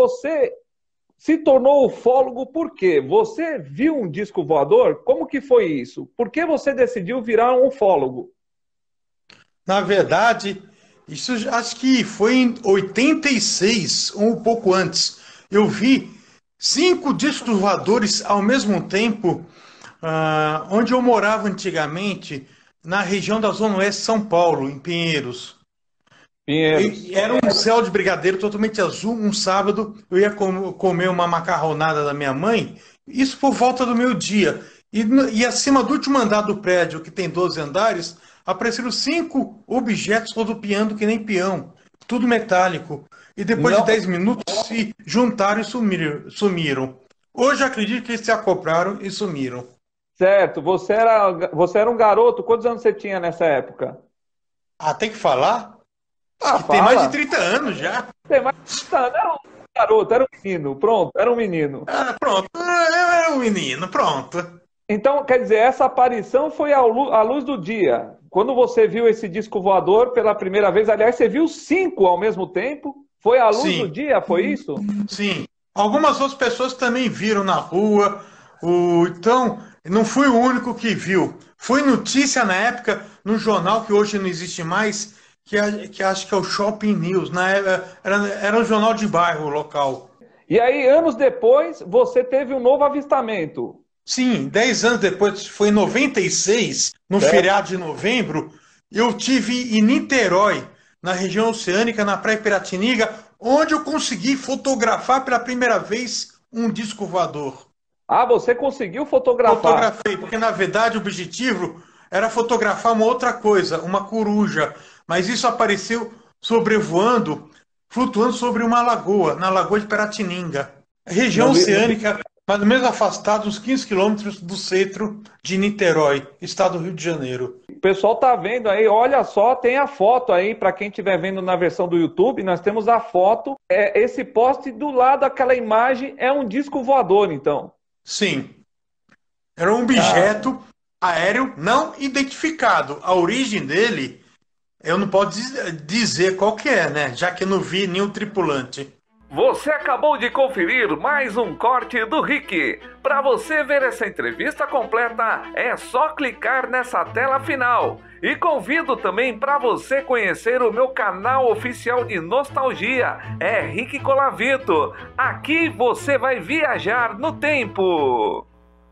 você se tornou ufólogo por quê? Você viu um disco voador? Como que foi isso? Por que você decidiu virar um ufólogo? Na verdade, isso acho que foi em 86, ou um pouco antes. Eu vi cinco discos voadores ao mesmo tempo, uh, onde eu morava antigamente, na região da Zona Oeste de São Paulo, em Pinheiros. Pinheiros. Era um céu de brigadeiro totalmente azul. Um sábado eu ia comer uma macarronada da minha mãe, isso por volta do meu dia E, e, acima do último andar do prédio, que tem 12 andares, apareceram cinco objetos rodopiando que nem peão, tudo metálico. E depois Não. de 10 minutos se juntaram e sumiram. sumiram. Hoje acredito que eles se acopraram e sumiram. Certo. Você era, você era um garoto. Quantos anos você tinha nessa época? Ah, tem que falar? Ah, tem mais de 30 anos já. Tem mais de 30 anos. Era um garoto, era um menino. Pronto, era um menino. Ah, pronto. Era é, é, é um menino, pronto. Então, quer dizer, essa aparição foi à luz do dia. Quando você viu esse disco voador pela primeira vez, aliás, você viu cinco ao mesmo tempo? Foi à luz Sim. do dia, foi isso? Sim. Algumas outras pessoas também viram na rua. O... Então, não fui o único que viu. Foi notícia na época no jornal que hoje não existe mais, que, é, que acho que é o Shopping News, né? era, é, era, era um jornal de bairro local. E aí, anos depois, você teve um novo avistamento. Sim, 10 anos depois, foi em 96, no é. feriado de novembro, eu tive em Niterói, na região oceânica, na Praia Piratiniga, onde eu consegui fotografar pela primeira vez um disco voador. Ah, você conseguiu fotografar? Fotografei, porque na verdade o objetivo era fotografar uma outra coisa, uma coruja, mas isso apareceu sobrevoando, flutuando sobre uma lagoa, na Lagoa de Peratininga, região Não, oceânica, eu... mas menos afastada uns 15 quilômetros do centro de Niterói, estado do Rio de Janeiro. O pessoal tá vendo aí, olha só, tem a foto aí, para quem estiver vendo na versão do YouTube, nós temos a foto, é esse poste do lado daquela imagem é um disco voador, então. Sim. Era um objeto ah aéreo não identificado. A origem dele, eu não posso dizer qual que é, né? Já que eu não vi nenhum tripulante. Você acabou de conferir mais um corte do Rick. Para você ver essa entrevista completa, é só clicar nessa tela final. E convido também para você conhecer o meu canal oficial de nostalgia, é Rick Colavito. Aqui você vai viajar no tempo.